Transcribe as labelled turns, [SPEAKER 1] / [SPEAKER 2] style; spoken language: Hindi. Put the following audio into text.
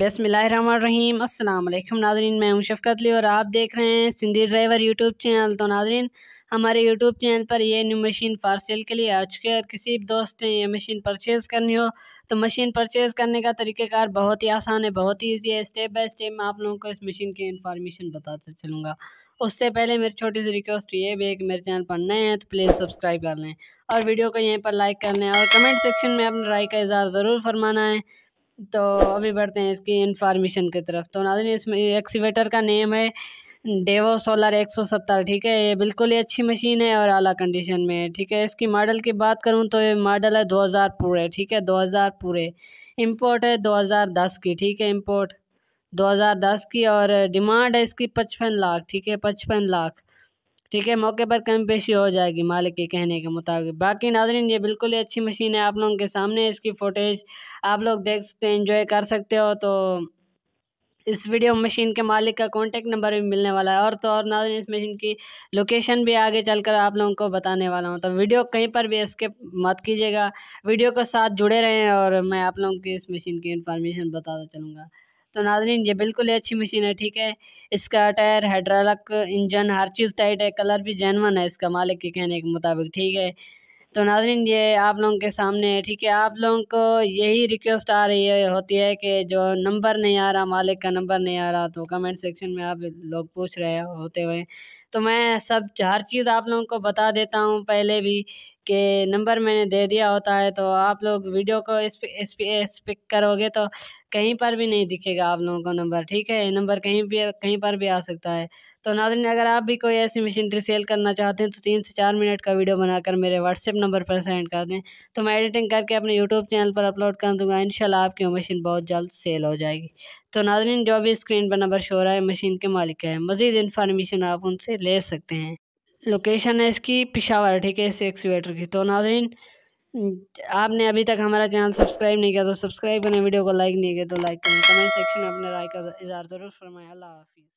[SPEAKER 1] बसमिलीम अल्लाम नाजरीन मैं हूं ली और आप देख रहे हैं सिंधी ड्राइवर यूट्यूब चैनल तो नाजरीन हमारे यूट्यूब चैनल पर यह न्यू मशीन फार सेल के लिए आ चुके हैं और किसी भी दोस्त ने यह मशीन परचेज़ करनी हो तो मशीन परचेज़ करने का तरीक़ाकार बहुत ही आसान है बहुत ही ईजी है स्टेप बाई स्टेप मैं आप लोगों को इस मशीन की इन्फॉर्मेशन बताते चलूँगा उससे पहले मेरी छोटी सी रिक्वेस्ट ये भी है कि मेरे चैनल पर नए हैं तो प्लीज़ सब्सक्राइब कर लें और वीडियो को यहीं पर लाइक कर लें और कमेंट सेक्शन में अपनी राय का इजहार ज़रूर फरमाना है तो अभी बढ़ते हैं इसकी इन्फॉर्मेशन की तरफ तो नाजन इसमें एक्सीवेटर का नेम है डेवो सोलर एक सौ सत्तर ठीक है ये बिल्कुल ही अच्छी मशीन है और आला कंडीशन में है ठीक है इसकी मॉडल की बात करूँ तो ये मॉडल है दो हज़ार पूरे ठीक है दो हज़ार पूरे इम्पोर्ट है दो हज़ार दस की ठीक है इम्पोर्ट दो हज़ार दस की और डिमांड है इसकी पचपन लाख ठीक है पचपन लाख ठीक है मौके पर कम पेशी हो जाएगी मालिक के कहने के मुताबिक बाकी नाजरीन ये बिल्कुल ही अच्छी मशीन है आप लोगों के सामने इसकी फ़ोटेज आप लोग देख सकते हैं इंजॉय कर सकते हो तो इस वीडियो मशीन के मालिक का कॉन्टेक्ट नंबर भी मिलने वाला है और तो और नाजरीन इस मशीन की लोकेशन भी आगे चलकर आप लोगों को बताने वाला हूँ तो वीडियो कहीं पर भी इसके मत कीजिएगा वीडियो के साथ जुड़े रहें और मैं आप लोगों की इस मशीन की इन्फॉर्मेशन बताता चलूँगा तो नाजरीन ये बिल्कुल ही अच्छी मशीन है ठीक है इसका टायर हाइड्रोलिक इंजन हर चीज़ टाइट है कलर भी जैनवन है इसका मालिक के कहने के मुताबिक ठीक है तो नाजरीन ये आप लोगों के सामने है ठीक है आप लोगों को यही रिक्वेस्ट आ रही है होती है कि जो नंबर नहीं आ रहा मालिक का नंबर नहीं आ रहा तो कमेंट सेक्शन में आप लोग पूछ रहे होते हुए तो मैं सब हर चीज़ आप लोगों को बता देता हूँ पहले भी के नंबर मैंने दे दिया होता है तो आप लोग वीडियो को पिक करोगे तो कहीं पर भी नहीं दिखेगा आप लोगों का नंबर ठीक है नंबर कहीं भी कहीं पर भी आ सकता है तो नादरीन अगर आप भी कोई ऐसी मशीनरी सेल करना चाहते हैं तो तीन से चार मिनट का वीडियो बनाकर मेरे व्हाट्सएप नंबर पर सेंड कर दें तो मैं एडिटिंग करके अपने यूट्यूब चैनल पर अपलोड कर दूँगा इन आपकी मशीन बहुत जल्द सेल हो जाएगी तो नादरीन जो भी स्क्रीन पर नंबर शो रहा है मशीन के मालिक है मज़ीद इन्फॉर्मेशन आप उनसे ले सकते हैं लोकेशन है इसकी पिशावर ठीक है इस एक्सीवेटर की तो नाजरीन आपने अभी तक हमारा चैनल सब्सक्राइब नहीं किया तो सब्सक्राइब करें वीडियो को लाइक नहीं किया तो लाइक करें कमेंट सेक्शन में अपने राय का इजहार ज़रूर फरमाएं अल्लाह हाफिज़